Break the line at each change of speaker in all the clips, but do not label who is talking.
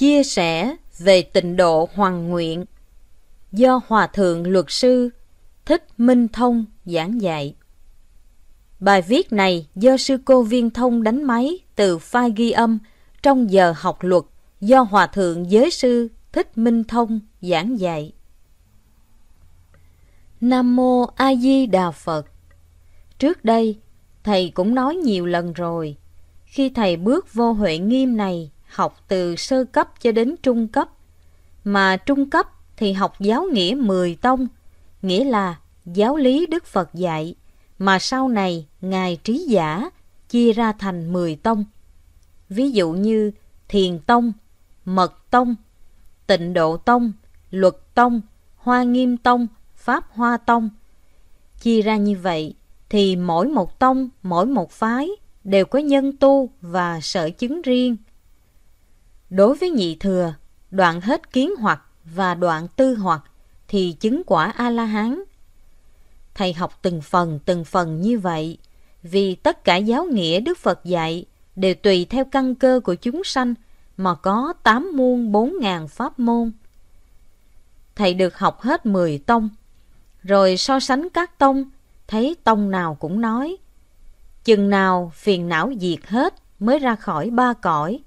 chia sẻ về tịnh độ hoàng nguyện do Hòa Thượng Luật Sư Thích Minh Thông giảng dạy. Bài viết này do sư cô Viên Thông đánh máy từ file ghi âm trong giờ học luật do Hòa Thượng Giới Sư Thích Minh Thông giảng dạy. Nam Mô A Di Đà Phật Trước đây, Thầy cũng nói nhiều lần rồi, khi Thầy bước vô huệ nghiêm này học từ sơ cấp cho đến trung cấp, mà trung cấp thì học giáo nghĩa mười tông, nghĩa là giáo lý Đức Phật dạy, mà sau này Ngài trí giả chia ra thành mười tông. Ví dụ như Thiền Tông, Mật Tông, Tịnh Độ Tông, Luật Tông, Hoa Nghiêm Tông, Pháp Hoa Tông. Chia ra như vậy thì mỗi một tông, mỗi một phái đều có nhân tu và sở chứng riêng – Đối với nhị thừa, đoạn hết kiến hoặc và đoạn tư hoặc thì chứng quả A-la-hán. Thầy học từng phần từng phần như vậy, vì tất cả giáo nghĩa Đức Phật dạy đều tùy theo căn cơ của chúng sanh mà có tám muôn bốn ngàn pháp môn. Thầy được học hết mười tông, rồi so sánh các tông, thấy tông nào cũng nói. Chừng nào phiền não diệt hết mới ra khỏi ba cõi,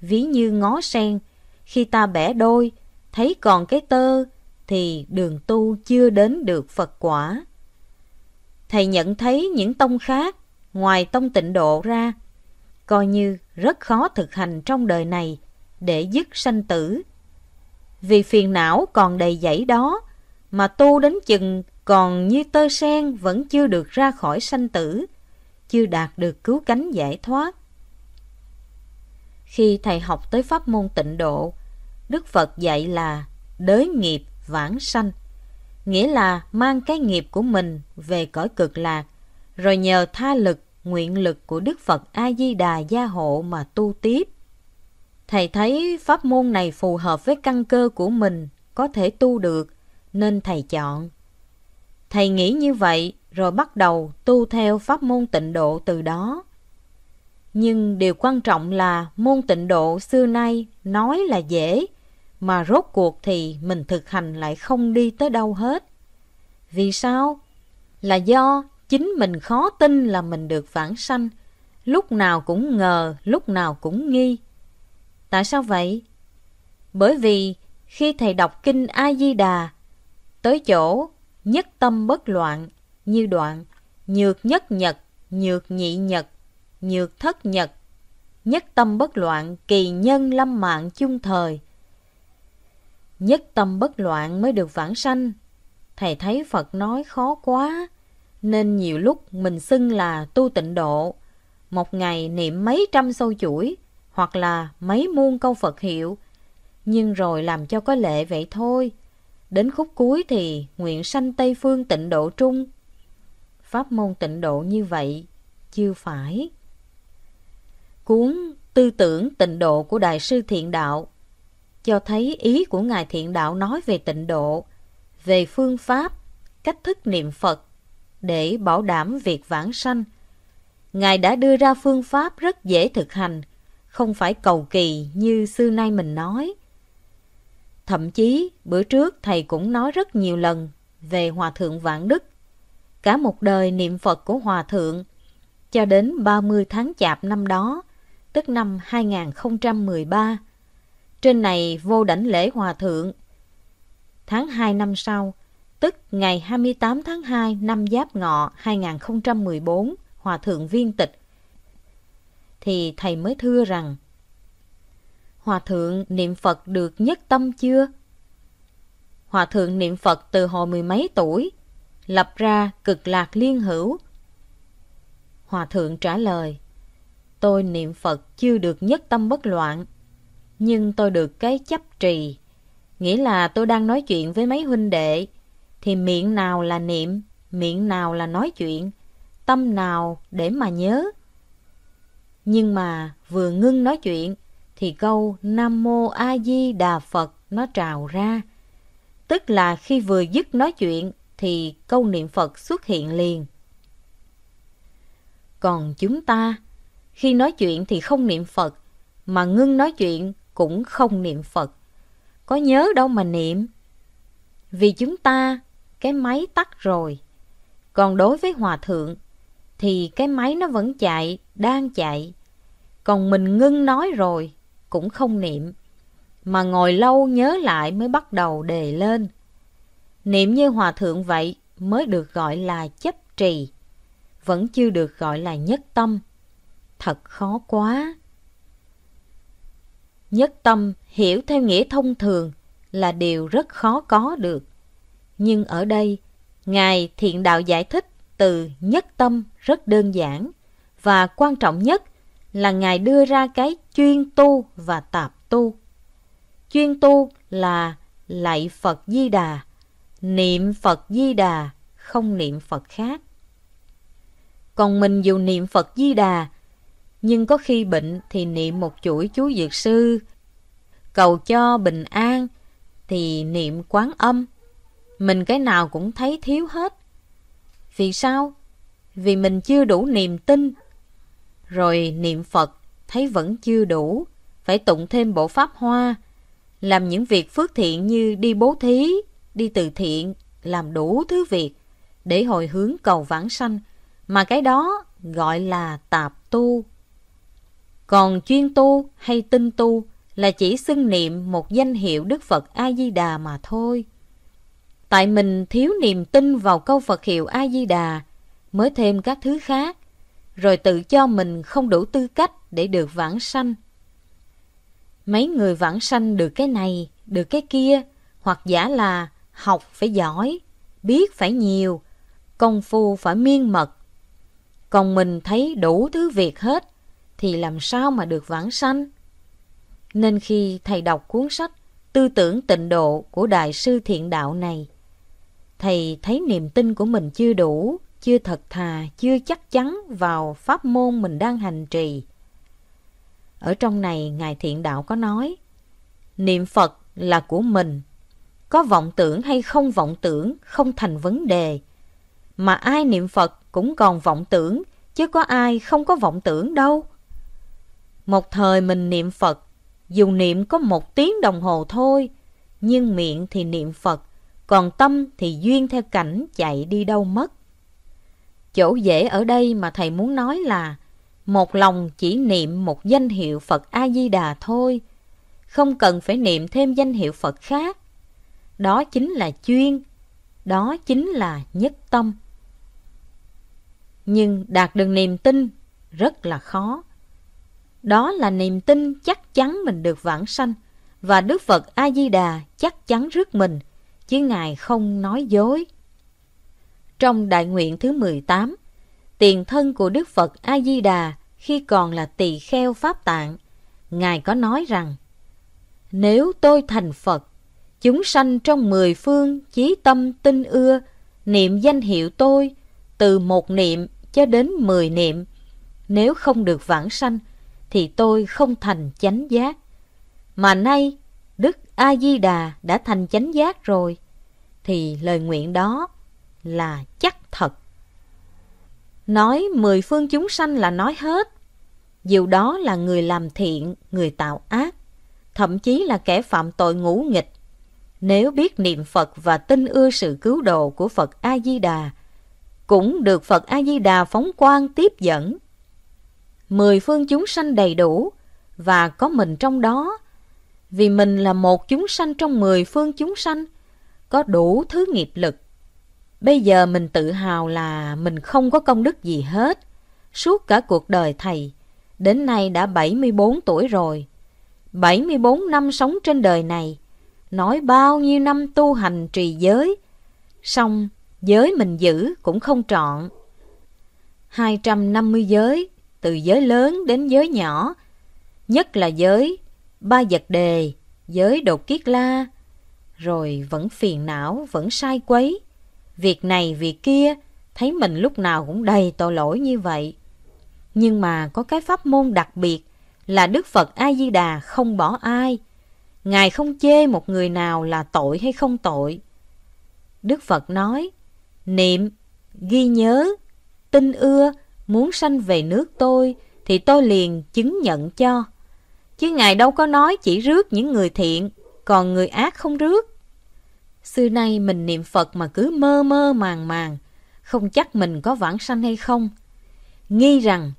ví như ngó sen, khi ta bẻ đôi, thấy còn cái tơ, thì đường tu chưa đến được Phật quả. Thầy nhận thấy những tông khác, ngoài tông tịnh độ ra, coi như rất khó thực hành trong đời này để dứt sanh tử. Vì phiền não còn đầy dẫy đó, mà tu đến chừng còn như tơ sen vẫn chưa được ra khỏi sanh tử, chưa đạt được cứu cánh giải thoát khi thầy học tới pháp môn tịnh độ, Đức Phật dạy là đới nghiệp vãng sanh, nghĩa là mang cái nghiệp của mình về cõi cực lạc, rồi nhờ tha lực, nguyện lực của Đức Phật A-di-đà gia hộ mà tu tiếp. Thầy thấy pháp môn này phù hợp với căn cơ của mình, có thể tu được, nên thầy chọn. Thầy nghĩ như vậy rồi bắt đầu tu theo pháp môn tịnh độ từ đó. Nhưng điều quan trọng là môn tịnh độ xưa nay nói là dễ, mà rốt cuộc thì mình thực hành lại không đi tới đâu hết. Vì sao? Là do chính mình khó tin là mình được vãng sanh, lúc nào cũng ngờ, lúc nào cũng nghi. Tại sao vậy? Bởi vì khi thầy đọc kinh A-di-đà, tới chỗ nhất tâm bất loạn, như đoạn, nhược nhất nhật, nhược nhị nhật, nhược thất nhật, nhất tâm bất loạn, kỳ nhân lâm mạng chung thời. Nhất tâm bất loạn mới được vãng sanh. Thầy thấy Phật nói khó quá, nên nhiều lúc mình xưng là tu tịnh độ. Một ngày niệm mấy trăm sâu chuỗi, hoặc là mấy muôn câu Phật hiệu, nhưng rồi làm cho có lệ vậy thôi. Đến khúc cuối thì nguyện sanh Tây Phương tịnh độ trung. Pháp môn tịnh độ như vậy, chưa phải cuốn Tư tưởng tịnh độ của Đại sư Thiện Đạo cho thấy ý của Ngài Thiện Đạo nói về tịnh độ, về phương pháp, cách thức niệm Phật để bảo đảm việc vãng sanh. Ngài đã đưa ra phương pháp rất dễ thực hành, không phải cầu kỳ như xưa nay mình nói. Thậm chí, bữa trước thầy cũng nói rất nhiều lần về Hòa Thượng Vạn Đức. Cả một đời niệm Phật của Hòa Thượng, cho đến 30 tháng chạp năm đó, tức năm 2013. Trên này vô đảnh lễ hòa thượng. Tháng 2 năm sau, tức ngày 28 tháng 2 năm Giáp Ngọ 2014, hòa thượng viên tịch, thì thầy mới thưa rằng Hòa thượng niệm Phật được nhất tâm chưa? Hòa thượng niệm Phật từ hồi mười mấy tuổi, lập ra cực lạc liên hữu. Hòa thượng trả lời Tôi niệm Phật chưa được nhất tâm bất loạn, nhưng tôi được cái chấp trì. Nghĩa là tôi đang nói chuyện với mấy huynh đệ, thì miệng nào là niệm, miệng nào là nói chuyện, tâm nào để mà nhớ. Nhưng mà vừa ngưng nói chuyện thì câu Nam Mô A Di Đà Phật nó trào ra. Tức là khi vừa dứt nói chuyện thì câu niệm Phật xuất hiện liền. Còn chúng ta khi nói chuyện thì không niệm Phật, mà ngưng nói chuyện cũng không niệm Phật. Có nhớ đâu mà niệm. Vì chúng ta, cái máy tắt rồi. Còn đối với Hòa Thượng, thì cái máy nó vẫn chạy, đang chạy. Còn mình ngưng nói rồi, cũng không niệm. Mà ngồi lâu nhớ lại mới bắt đầu đề lên. Niệm như Hòa Thượng vậy mới được gọi là chấp trì, vẫn chưa được gọi là nhất tâm thật khó quá. Nhất tâm hiểu theo nghĩa thông thường là điều rất khó có được. Nhưng ở đây, Ngài Thiện Đạo giải thích từ nhất tâm rất đơn giản và quan trọng nhất là Ngài đưa ra cái chuyên tu và tạp tu. Chuyên tu là lạy Phật Di Đà, niệm Phật Di Đà, không niệm Phật khác. Còn mình dù niệm Phật Di Đà nhưng có khi bệnh thì niệm một chuỗi chú dược sư. Cầu cho bình an thì niệm quán âm. Mình cái nào cũng thấy thiếu hết. Vì sao? Vì mình chưa đủ niềm tin. Rồi niệm Phật thấy vẫn chưa đủ, phải tụng thêm bộ pháp hoa, làm những việc phước thiện như đi bố thí, đi từ thiện, làm đủ thứ việc để hồi hướng cầu vãng sanh, mà cái đó gọi là tạp tu. Còn chuyên tu hay tinh tu là chỉ xưng niệm một danh hiệu Đức Phật A-di-đà mà thôi. Tại mình thiếu niềm tin vào câu Phật hiệu A-di-đà, mới thêm các thứ khác, rồi tự cho mình không đủ tư cách để được vãng sanh. Mấy người vãng sanh được cái này, được cái kia, hoặc giả là học phải giỏi, biết phải nhiều, công phu phải miên mật. Còn mình thấy đủ thứ việc hết, thì làm sao mà được vãng sanh? Nên khi thầy đọc cuốn sách Tư tưởng tịnh độ của Đại sư Thiện Đạo này, thầy thấy niềm tin của mình chưa đủ, chưa thật thà, chưa chắc chắn vào pháp môn mình đang hành trì. Ở trong này, Ngài Thiện Đạo có nói, niệm Phật là của mình, có vọng tưởng hay không vọng tưởng không thành vấn đề, mà ai niệm Phật cũng còn vọng tưởng, chứ có ai không có vọng tưởng đâu. Một thời mình niệm Phật, dù niệm có một tiếng đồng hồ thôi, nhưng miệng thì niệm Phật, còn tâm thì duyên theo cảnh chạy đi đâu mất. Chỗ dễ ở đây mà thầy muốn nói là một lòng chỉ niệm một danh hiệu Phật A-di-đà thôi, không cần phải niệm thêm danh hiệu Phật khác. Đó chính là chuyên, đó chính là nhất tâm. Nhưng đạt được niềm tin rất là khó. Đó là niềm tin chắc chắn mình được vãng sanh và Đức Phật A-di-đà chắc chắn rước mình, chứ Ngài không nói dối. Trong đại nguyện thứ 18, tiền thân của Đức Phật A-di-đà khi còn là tỳ kheo Pháp Tạng, Ngài có nói rằng Nếu tôi thành Phật, chúng sanh trong mười phương chí tâm tin ưa, niệm danh hiệu tôi, từ một niệm cho đến mười niệm, nếu không được vãng sanh, thì tôi không thành chánh giác. Mà nay Đức A-di-đà đã thành chánh giác rồi, thì lời nguyện đó là chắc thật. Nói mười phương chúng sanh là nói hết, dù đó là người làm thiện, người tạo ác, thậm chí là kẻ phạm tội ngũ nghịch. Nếu biết niệm Phật và tin ưa sự cứu độ của Phật A-di-đà, cũng được Phật A-di-đà phóng quang tiếp dẫn mười phương chúng sanh đầy đủ và có mình trong đó. Vì mình là một chúng sanh trong mười phương chúng sanh, có đủ thứ nghiệp lực. Bây giờ mình tự hào là mình không có công đức gì hết. Suốt cả cuộc đời thầy, đến nay đã 74 tuổi rồi. 74 năm sống trên đời này, nói bao nhiêu năm tu hành trì giới, xong giới mình giữ cũng không trọn. 250 giới từ giới lớn đến giới nhỏ, nhất là giới ba vật đề, giới đột kiết la, rồi vẫn phiền não, vẫn sai quấy. Việc này, việc kia, thấy mình lúc nào cũng đầy tội lỗi như vậy. Nhưng mà có cái pháp môn đặc biệt là Đức Phật A-di-đà không bỏ ai. Ngài không chê một người nào là tội hay không tội. Đức Phật nói, niệm, ghi nhớ, tin ưa, muốn sanh về nước tôi thì tôi liền chứng nhận cho. Chứ Ngài đâu có nói chỉ rước những người thiện, còn người ác không rước. Xưa nay mình niệm Phật mà cứ mơ mơ màng màng, không chắc mình có vãng sanh hay không. Nghi rằng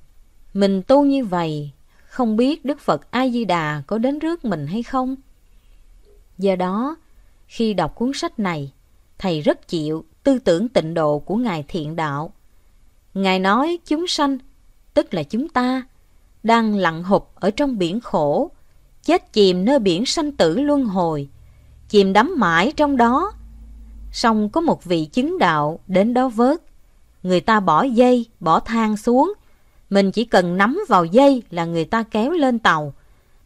mình tu như vậy, không biết Đức Phật A-di-đà có đến rước mình hay không. Do đó, khi đọc cuốn sách này, Thầy rất chịu tư tưởng tịnh độ của Ngài Thiện Đạo. Ngài nói chúng sanh, tức là chúng ta, đang lặn hụp ở trong biển khổ, chết chìm nơi biển sanh tử luân hồi, chìm đắm mãi trong đó. Song có một vị chứng đạo đến đó vớt. Người ta bỏ dây, bỏ thang xuống. Mình chỉ cần nắm vào dây là người ta kéo lên tàu.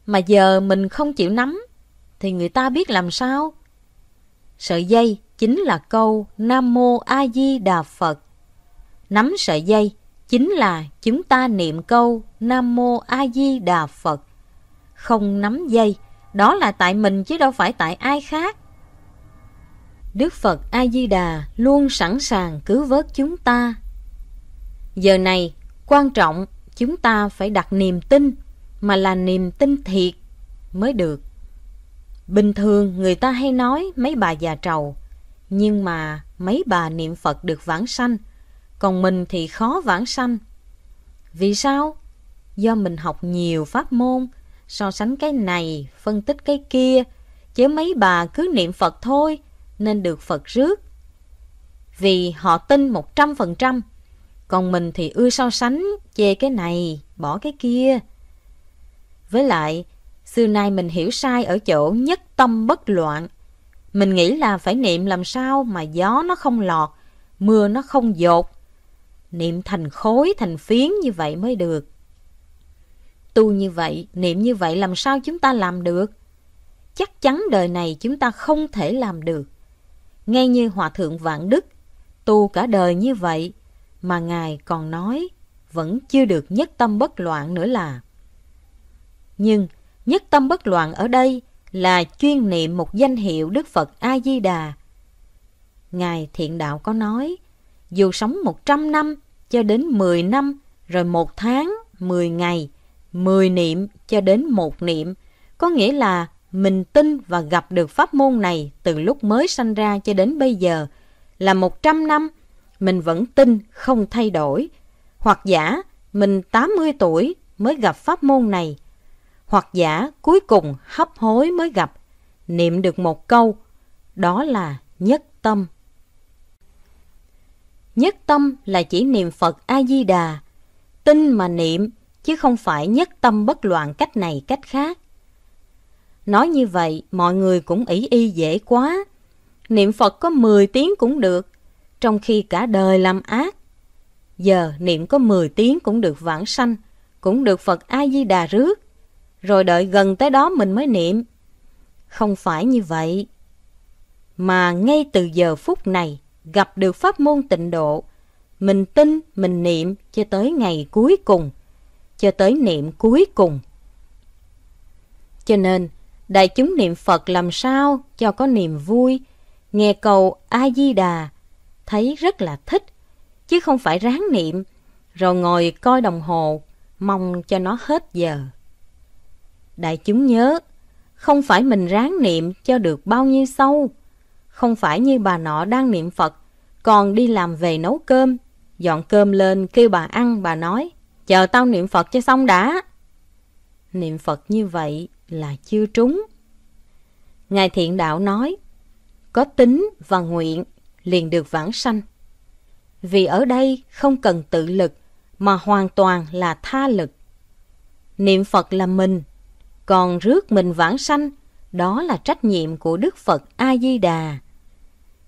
Mà giờ mình không chịu nắm, thì người ta biết làm sao? Sợi dây chính là câu Nam Mô A Di Đà Phật nắm sợi dây chính là chúng ta niệm câu Nam Mô A Di Đà Phật. Không nắm dây, đó là tại mình chứ đâu phải tại ai khác. Đức Phật A Di Đà luôn sẵn sàng cứu vớt chúng ta. Giờ này, quan trọng chúng ta phải đặt niềm tin mà là niềm tin thiệt mới được. Bình thường người ta hay nói mấy bà già trầu, nhưng mà mấy bà niệm Phật được vãng sanh còn mình thì khó vãng sanh. Vì sao? Do mình học nhiều pháp môn, so sánh cái này, phân tích cái kia, chứ mấy bà cứ niệm Phật thôi, nên được Phật rước. Vì họ tin 100%, còn mình thì ưa so sánh, chê cái này, bỏ cái kia. Với lại, xưa nay mình hiểu sai ở chỗ nhất tâm bất loạn. Mình nghĩ là phải niệm làm sao mà gió nó không lọt, mưa nó không dột, niệm thành khối, thành phiến như vậy mới được. Tu như vậy, niệm như vậy làm sao chúng ta làm được? Chắc chắn đời này chúng ta không thể làm được. Ngay như Hòa Thượng Vạn Đức, tu cả đời như vậy, mà Ngài còn nói vẫn chưa được nhất tâm bất loạn nữa là. Nhưng nhất tâm bất loạn ở đây là chuyên niệm một danh hiệu Đức Phật A-di-đà. Ngài Thiện Đạo có nói, dù sống một trăm năm cho đến 10 năm, rồi một tháng, 10 ngày, 10 niệm cho đến một niệm. Có nghĩa là mình tin và gặp được pháp môn này từ lúc mới sanh ra cho đến bây giờ là 100 năm, mình vẫn tin không thay đổi. Hoặc giả, mình 80 tuổi mới gặp pháp môn này. Hoặc giả, cuối cùng hấp hối mới gặp, niệm được một câu, đó là nhất tâm. Nhất tâm là chỉ niệm Phật A-di-đà, tin mà niệm, chứ không phải nhất tâm bất loạn cách này cách khác. Nói như vậy, mọi người cũng ỷ y dễ quá. Niệm Phật có 10 tiếng cũng được, trong khi cả đời làm ác. Giờ niệm có 10 tiếng cũng được vãng sanh, cũng được Phật A-di-đà rước, rồi đợi gần tới đó mình mới niệm. Không phải như vậy, mà ngay từ giờ phút này, gặp được pháp môn tịnh độ, mình tin, mình niệm cho tới ngày cuối cùng, cho tới niệm cuối cùng. Cho nên, đại chúng niệm Phật làm sao cho có niềm vui, nghe cầu A-di-đà, thấy rất là thích, chứ không phải ráng niệm, rồi ngồi coi đồng hồ, mong cho nó hết giờ. Đại chúng nhớ, không phải mình ráng niệm cho được bao nhiêu sâu, không phải như bà nọ đang niệm Phật, còn đi làm về nấu cơm, dọn cơm lên kêu bà ăn, bà nói, chờ tao niệm Phật cho xong đã. Niệm Phật như vậy là chưa trúng. Ngài thiện đạo nói, có tính và nguyện liền được vãng sanh. Vì ở đây không cần tự lực mà hoàn toàn là tha lực. Niệm Phật là mình, còn rước mình vãng sanh, đó là trách nhiệm của Đức Phật A Di Đà.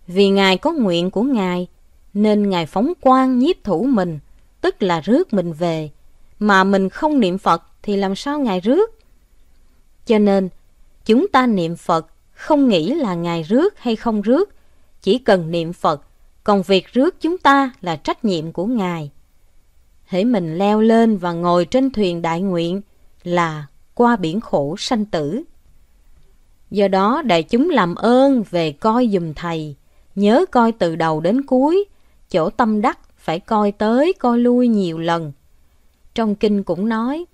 Vì Ngài có nguyện của Ngài, nên Ngài phóng quang nhiếp thủ mình, tức là rước mình về. Mà mình không niệm Phật thì làm sao Ngài rước? Cho nên, chúng ta niệm Phật không nghĩ là Ngài rước hay không rước, chỉ cần niệm Phật, còn việc rước chúng ta là trách nhiệm của Ngài. Hễ mình leo lên và ngồi trên thuyền đại nguyện là qua biển khổ sanh tử. Do đó đại chúng làm ơn về coi dùm Thầy, Nhớ coi từ đầu đến cuối, chỗ tâm đắc phải coi tới coi lui nhiều lần. Trong kinh cũng nói,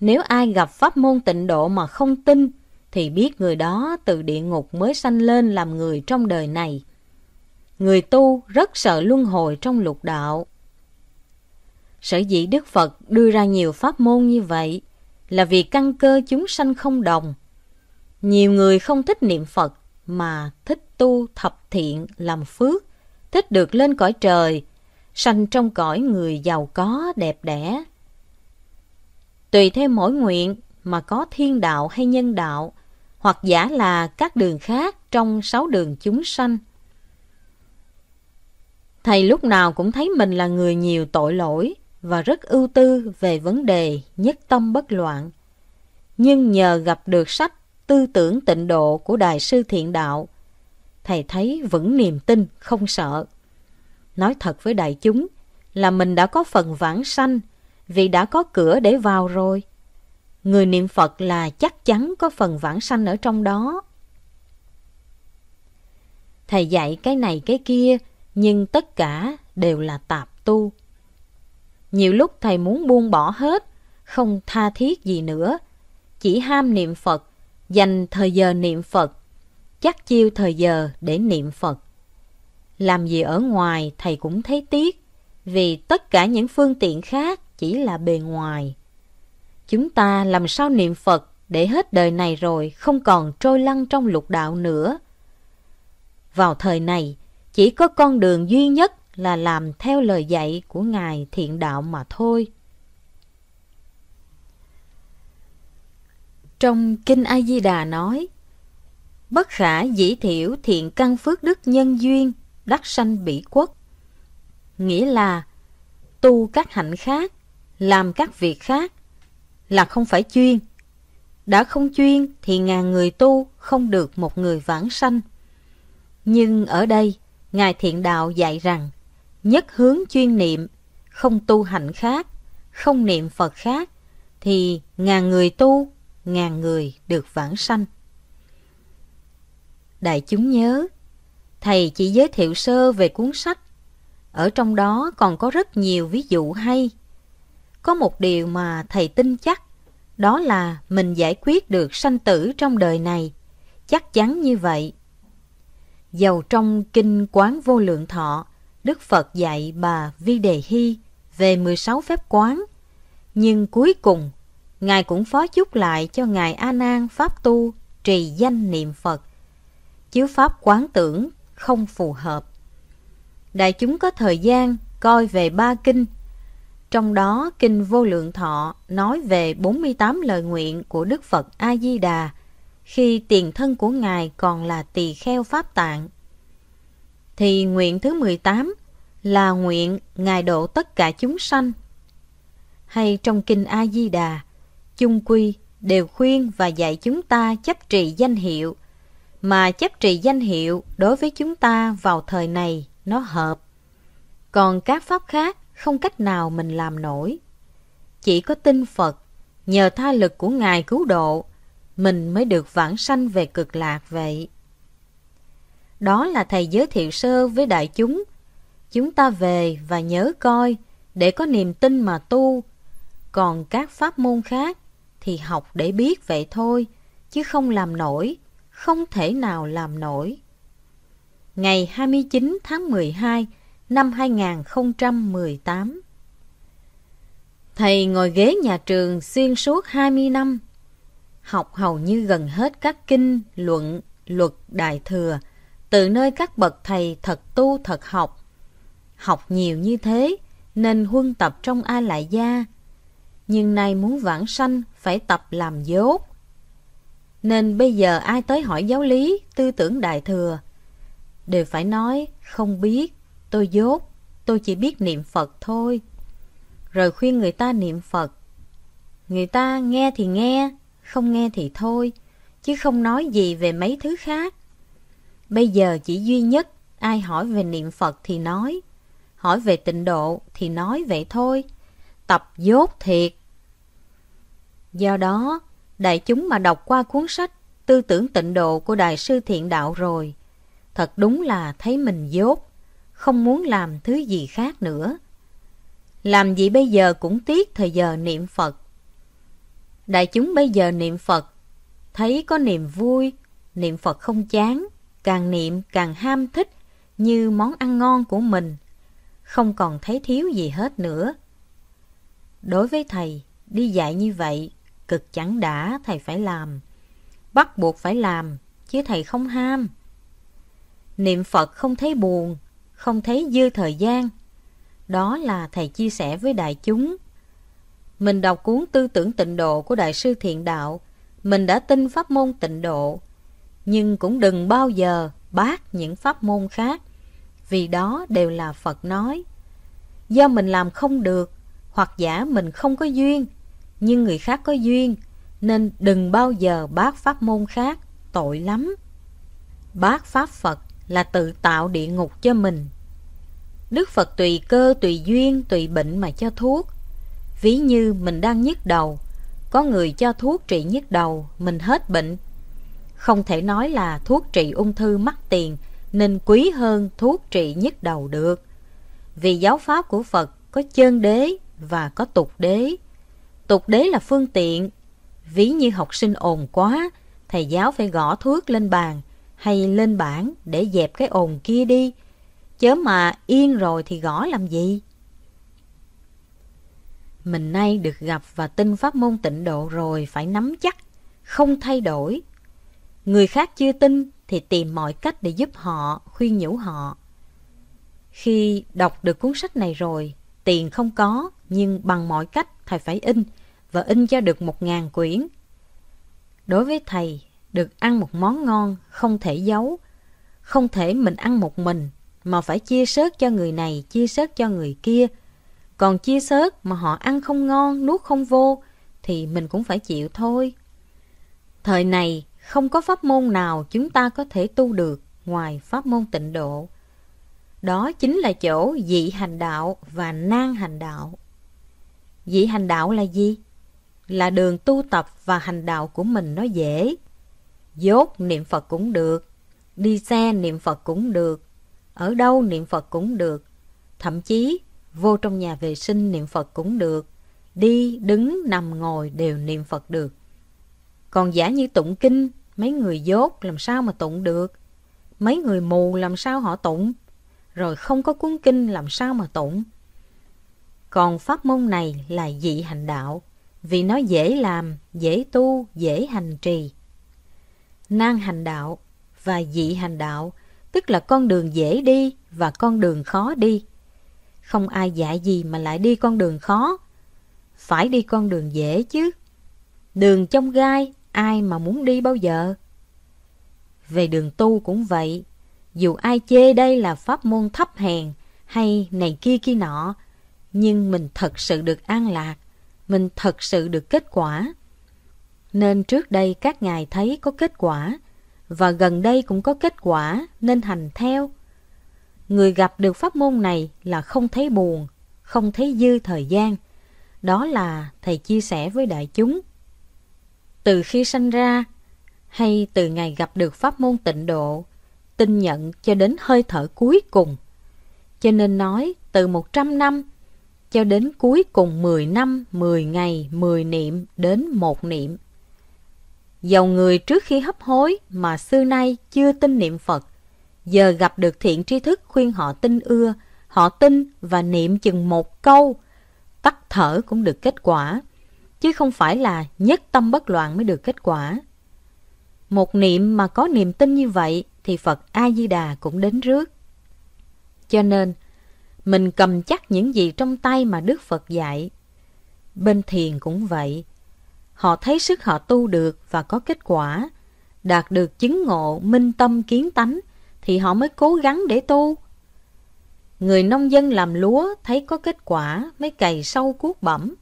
nếu ai gặp pháp môn tịnh độ mà không tin, thì biết người đó từ địa ngục mới sanh lên làm người trong đời này. Người tu rất sợ luân hồi trong lục đạo. Sở dĩ Đức Phật đưa ra nhiều pháp môn như vậy là vì căn cơ chúng sanh không đồng. Nhiều người không thích niệm Phật mà thích tu thập thiện làm phước, thích được lên cõi trời, sanh trong cõi người giàu có đẹp đẽ. Tùy theo mỗi nguyện mà có thiên đạo hay nhân đạo, hoặc giả là các đường khác trong sáu đường chúng sanh. Thầy lúc nào cũng thấy mình là người nhiều tội lỗi và rất ưu tư về vấn đề nhất tâm bất loạn. Nhưng nhờ gặp được sách tư tưởng tịnh độ của Đại sư Thiện Đạo. Thầy thấy vẫn niềm tin, không sợ. Nói thật với đại chúng là mình đã có phần vãng sanh vì đã có cửa để vào rồi. Người niệm Phật là chắc chắn có phần vãng sanh ở trong đó. Thầy dạy cái này cái kia, nhưng tất cả đều là tạp tu. Nhiều lúc thầy muốn buông bỏ hết, không tha thiết gì nữa, chỉ ham niệm Phật dành thời giờ niệm Phật, chắc chiêu thời giờ để niệm Phật. Làm gì ở ngoài thầy cũng thấy tiếc, vì tất cả những phương tiện khác chỉ là bề ngoài. Chúng ta làm sao niệm Phật để hết đời này rồi không còn trôi lăn trong lục đạo nữa. Vào thời này, chỉ có con đường duy nhất là làm theo lời dạy của Ngài thiện đạo mà thôi. Trong Kinh A-di-đà nói, Bất khả dĩ thiểu thiện căn phước đức nhân duyên, đắc sanh bỉ quốc. Nghĩa là tu các hạnh khác, làm các việc khác là không phải chuyên. Đã không chuyên thì ngàn người tu không được một người vãng sanh. Nhưng ở đây, Ngài Thiện Đạo dạy rằng nhất hướng chuyên niệm, không tu hạnh khác, không niệm Phật khác, thì ngàn người tu ngàn người được vãng sanh. Đại chúng nhớ, Thầy chỉ giới thiệu sơ về cuốn sách, ở trong đó còn có rất nhiều ví dụ hay. Có một điều mà thầy tin chắc, đó là mình giải quyết được sanh tử trong đời này, chắc chắn như vậy. Dầu trong Kinh Quán Vô Lượng Thọ, Đức Phật dạy bà Vi Đề Hy về 16 phép quán, nhưng cuối cùng Ngài cũng phó chúc lại cho Ngài A Nan Pháp tu trì danh niệm Phật, chứ Pháp quán tưởng không phù hợp. Đại chúng có thời gian coi về ba kinh, trong đó kinh Vô Lượng Thọ nói về 48 lời nguyện của Đức Phật A-di-đà khi tiền thân của Ngài còn là tỳ kheo Pháp Tạng. Thì nguyện thứ 18 là nguyện Ngài độ tất cả chúng sanh. Hay trong kinh A-di-đà, chung quy đều khuyên và dạy chúng ta chấp trì danh hiệu mà chấp trì danh hiệu đối với chúng ta vào thời này nó hợp còn các pháp khác không cách nào mình làm nổi chỉ có tin phật nhờ tha lực của ngài cứu độ mình mới được vãng sanh về cực lạc vậy đó là thầy giới thiệu sơ với đại chúng chúng ta về và nhớ coi để có niềm tin mà tu còn các pháp môn khác thì học để biết vậy thôi, chứ không làm nổi, không thể nào làm nổi. Ngày 29 tháng 12 năm 2018 Thầy ngồi ghế nhà trường xuyên suốt 20 năm, học hầu như gần hết các kinh, luận, luật đại thừa, từ nơi các bậc thầy thật tu thật học. Học nhiều như thế, nên huân tập trong A Lại Gia. Nhưng nay muốn vãng sanh, phải tập làm dốt. Nên bây giờ ai tới hỏi giáo lý, tư tưởng đại thừa, đều phải nói không biết, tôi dốt, tôi chỉ biết niệm Phật thôi. Rồi khuyên người ta niệm Phật. Người ta nghe thì nghe, không nghe thì thôi, chứ không nói gì về mấy thứ khác. Bây giờ chỉ duy nhất ai hỏi về niệm Phật thì nói, hỏi về tịnh độ thì nói vậy thôi. Tập dốt thiệt Do đó, đại chúng mà đọc qua cuốn sách Tư tưởng tịnh độ của Đại sư Thiện Đạo rồi, thật đúng là thấy mình dốt, không muốn làm thứ gì khác nữa. Làm gì bây giờ cũng tiếc thời giờ niệm Phật. Đại chúng bây giờ niệm Phật, thấy có niềm vui, niệm Phật không chán, càng niệm càng ham thích như món ăn ngon của mình, không còn thấy thiếu gì hết nữa. Đối với thầy, đi dạy như vậy cực chẳng đã thầy phải làm. Bắt buộc phải làm, chứ thầy không ham. Niệm Phật không thấy buồn, không thấy dư thời gian. Đó là thầy chia sẻ với đại chúng. Mình đọc cuốn tư tưởng tịnh độ của Đại sư Thiện Đạo, mình đã tin pháp môn tịnh độ, nhưng cũng đừng bao giờ bác những pháp môn khác, vì đó đều là Phật nói. Do mình làm không được, hoặc giả mình không có duyên, nhưng người khác có duyên, nên đừng bao giờ bác pháp môn khác, tội lắm. Bác pháp Phật là tự tạo địa ngục cho mình. Đức Phật tùy cơ, tùy duyên, tùy bệnh mà cho thuốc. Ví như mình đang nhức đầu, có người cho thuốc trị nhức đầu, mình hết bệnh. Không thể nói là thuốc trị ung thư mắc tiền nên quý hơn thuốc trị nhức đầu được. Vì giáo pháp của Phật có chân đế và có tục đế tục đế là phương tiện. Ví như học sinh ồn quá, thầy giáo phải gõ thước lên bàn hay lên bảng để dẹp cái ồn kia đi. Chớ mà yên rồi thì gõ làm gì? Mình nay được gặp và tin pháp môn tịnh độ rồi phải nắm chắc, không thay đổi. Người khác chưa tin thì tìm mọi cách để giúp họ, khuyên nhủ họ. Khi đọc được cuốn sách này rồi, tiền không có nhưng bằng mọi cách thầy phải in và in cho được một ngàn quyển. Đối với thầy, được ăn một món ngon không thể giấu, không thể mình ăn một mình mà phải chia sớt cho người này, chia sớt cho người kia. Còn chia sớt mà họ ăn không ngon, nuốt không vô thì mình cũng phải chịu thôi. Thời này không có pháp môn nào chúng ta có thể tu được ngoài pháp môn tịnh độ. Đó chính là chỗ dị hành đạo và nan hành đạo. Dị hành đạo là gì? Là đường tu tập và hành đạo của mình nó dễ. Dốt niệm Phật cũng được, đi xe niệm Phật cũng được, ở đâu niệm Phật cũng được. Thậm chí, vô trong nhà vệ sinh niệm Phật cũng được, đi, đứng, nằm, ngồi đều niệm Phật được. Còn giả như tụng kinh, mấy người dốt làm sao mà tụng được? Mấy người mù làm sao họ tụng? Rồi không có cuốn kinh làm sao mà tụng? Còn pháp môn này là dị hành đạo, vì nó dễ làm, dễ tu, dễ hành trì. nang hành đạo và dị hành đạo, tức là con đường dễ đi và con đường khó đi. Không ai dạy gì mà lại đi con đường khó. Phải đi con đường dễ chứ. Đường trong gai, ai mà muốn đi bao giờ? Về đường tu cũng vậy. Dù ai chê đây là pháp môn thấp hèn hay này kia kia nọ, nhưng mình thật sự được an lạc, mình thật sự được kết quả. Nên trước đây các ngài thấy có kết quả, và gần đây cũng có kết quả nên hành theo. Người gặp được pháp môn này là không thấy buồn, không thấy dư thời gian. Đó là Thầy chia sẻ với đại chúng. Từ khi sanh ra, hay từ ngày gặp được pháp môn tịnh độ, tin nhận cho đến hơi thở cuối cùng. Cho nên nói từ 100 năm cho đến cuối cùng 10 năm, 10 ngày, 10 niệm đến một niệm. Dầu người trước khi hấp hối mà xưa nay chưa tin niệm Phật, giờ gặp được thiện tri thức khuyên họ tin ưa, họ tin và niệm chừng một câu, tắt thở cũng được kết quả, chứ không phải là nhất tâm bất loạn mới được kết quả. Một niệm mà có niềm tin như vậy thì Phật A-di-đà cũng đến rước. Cho nên, mình cầm chắc những gì trong tay mà Đức Phật dạy. Bên thiền cũng vậy. Họ thấy sức họ tu được và có kết quả, đạt được chứng ngộ, minh tâm kiến tánh, thì họ mới cố gắng để tu. Người nông dân làm lúa thấy có kết quả mới cày sâu cuốc bẩm.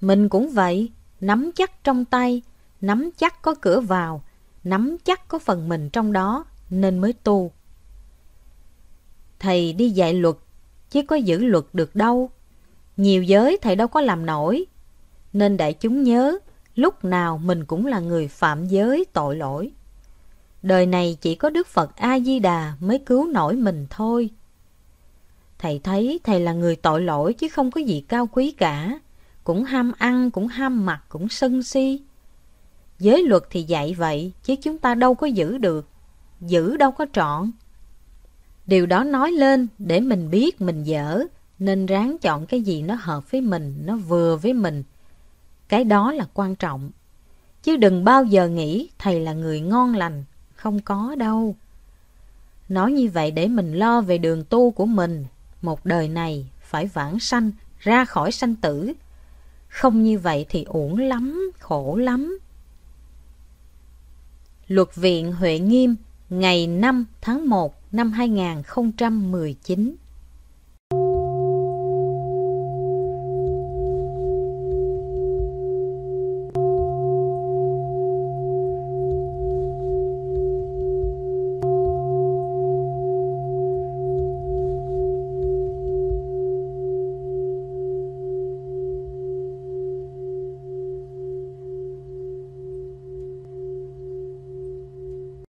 Mình cũng vậy, nắm chắc trong tay, nắm chắc có cửa vào, nắm chắc có phần mình trong đó nên mới tu. Thầy đi dạy luật chứ có giữ luật được đâu. Nhiều giới thầy đâu có làm nổi. Nên đại chúng nhớ, lúc nào mình cũng là người phạm giới tội lỗi. Đời này chỉ có Đức Phật A-di-đà mới cứu nổi mình thôi. Thầy thấy thầy là người tội lỗi chứ không có gì cao quý cả. Cũng ham ăn, cũng ham mặc, cũng sân si. Giới luật thì dạy vậy, chứ chúng ta đâu có giữ được. Giữ đâu có trọn. Điều đó nói lên để mình biết mình dở, nên ráng chọn cái gì nó hợp với mình, nó vừa với mình. Cái đó là quan trọng. Chứ đừng bao giờ nghĩ thầy là người ngon lành, không có đâu. Nói như vậy để mình lo về đường tu của mình, một đời này phải vãng sanh, ra khỏi sanh tử. Không như vậy thì uổng lắm, khổ lắm. Luật viện Huệ Nghiêm, ngày 5 tháng 1 năm 2019